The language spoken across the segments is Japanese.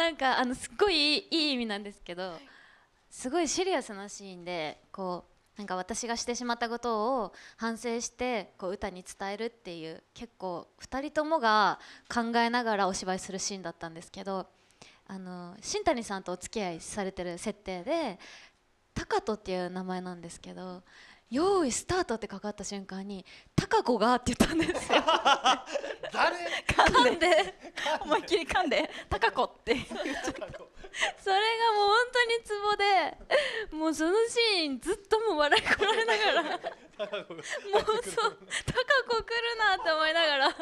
なんかあのすっごいいい意味なんですけどすごいシリアスなシーンでこうなんか私がしてしまったことを反省してこう歌に伝えるっていう結構2人ともが考えながらお芝居するシーンだったんですけどあの新谷さんとお付き合いされてる設定でタカトっていう名前なんですけど「用意スタート」ってかかった瞬間に「タカ子が」って言ったんですよ 誰噛んで思いっきり噛んで「タカ子」ってそれがもう本当にツボでもうそのシーンずっともう笑いこられながらもうそう「タカ子来るな」って思いながら。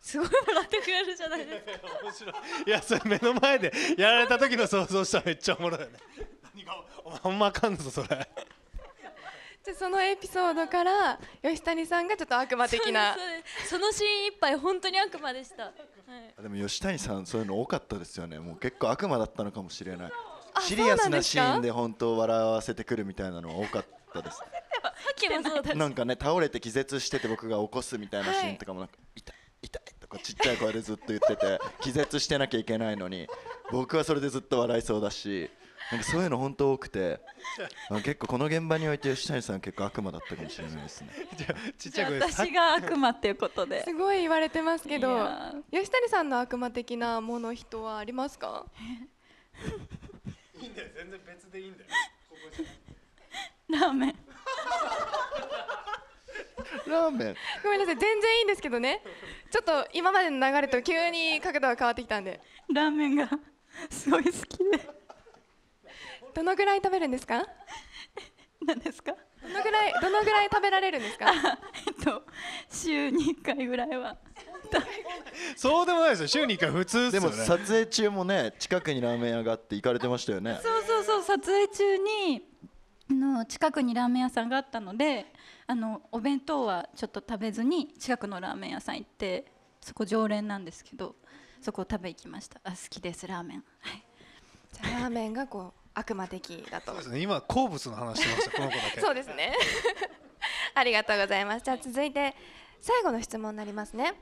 すごい笑ってくれるじゃないですか面白い。いや、それ目の前でやられた時の想像したらめっちゃおもろいよね。何が、お前、ほんまあかんぞ、それ。じゃそのエピソードから吉谷さんがちょっと悪魔的なそのシーンいっぱい本当に悪魔でした、はい、でも吉谷さんそういうの多かったですよねもう結構悪魔だったのかもしれないシリアスなシーンで本当笑わせてくるみたいなのは多かったです なんかね倒れて気絶してて僕が起こすみたいなシーンとかもなんか、はい、痛い痛いとかちっちゃい声でずっと言ってて気絶してなきゃいけないのに僕はそれでずっと笑いそうだしなんかそういうの本当多くて結構この現場において吉谷さん結構悪魔だったかもしれないですね ちっちゃい私が悪魔っていうことですごい言われてますけど吉谷さんの悪魔的なもの人はありますか いいんだよ全然別でいいんだよここ ラーメンラーメンごめんなさい全然いいんですけどねちょっと今までの流れと急に角度が変わってきたんでラーメンがすごい好きでどのぐらい食べるんですか何ですかどのぐらいどのぐらい食べられるんですかえっと週に回ぐらいはそうでもないですよ週に1回普通ででも撮影中もね近くにラーメン屋があって行かれてましたよねそうそうそう撮影中にの近くにラーメン屋さんがあったのであのお弁当はちょっと食べずに近くのラーメン屋さん行ってそこ常連なんですけどそこを食べ行きましたあ好きですラーメンはいじゃあラーメンがこう悪魔的だとそうですね今好物の話してましたこの子だけ そうですね ありがとうございますじゃあ続いて最後の質問になりますね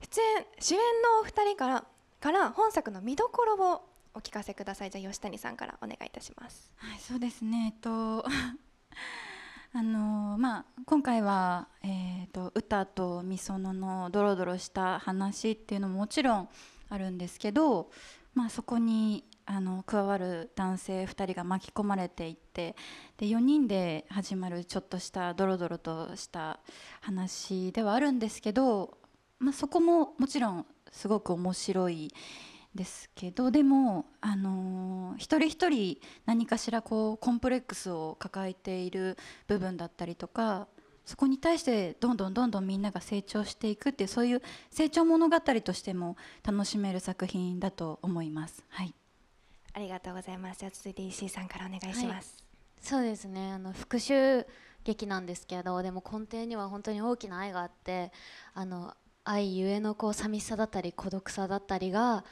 出演主演のお二人からから本作の見どころをお聞かせくださいじゃあ吉谷さんからお願いいたしますはいそうですねえっと あのまあ、今回は、えーと、と歌とみそののドロドロした話っていうのももちろんあるんですけど、まあ、そこにあの加わる男性2人が巻き込まれていってで4人で始まるちょっとしたドロドロとした話ではあるんですけど、まあ、そこももちろんすごく面白いですけどでも、あのー、一人一人何かしらこうコンプレックスを抱えている部分だったりとかそこに対してどんどんどんどんみんなが成長していくっていうそういう成長物語としても楽しめる作品だと思います。はいありがとうございますじゃあ続いて石井さんからお願いします、はい、そうですねあの復讐劇なんですけどでも根底には本当に大きな愛があってあの愛ゆえのこう寂しさだったり孤独さだったりが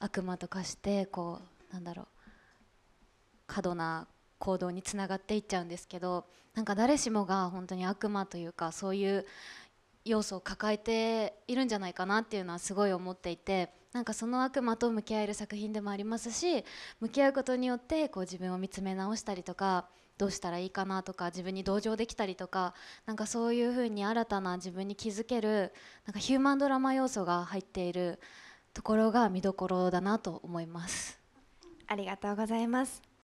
悪魔と化してこうなんだろう過度な行動につながっていっちゃうんですけどなんか誰しもが本当に悪魔というかそういう要素を抱えているんじゃないかなっていうのはすごい思っていてなんかその悪魔と向き合える作品でもありますし向き合うことによってこう自分を見つめ直したりとかどうしたらいいかなとか自分に同情できたりとかなんかそういうふうに新たな自分に気づけるなんかヒューマンドラマ要素が入っているところが見どころだなと思います。ありがとうございます。